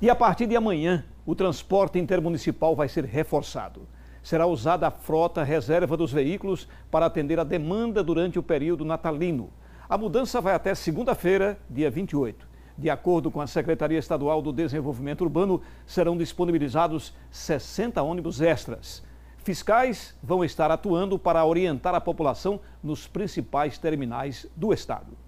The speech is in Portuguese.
E a partir de amanhã, o transporte intermunicipal vai ser reforçado. Será usada a frota reserva dos veículos para atender a demanda durante o período natalino. A mudança vai até segunda-feira, dia 28. De acordo com a Secretaria Estadual do Desenvolvimento Urbano, serão disponibilizados 60 ônibus extras. Fiscais vão estar atuando para orientar a população nos principais terminais do estado.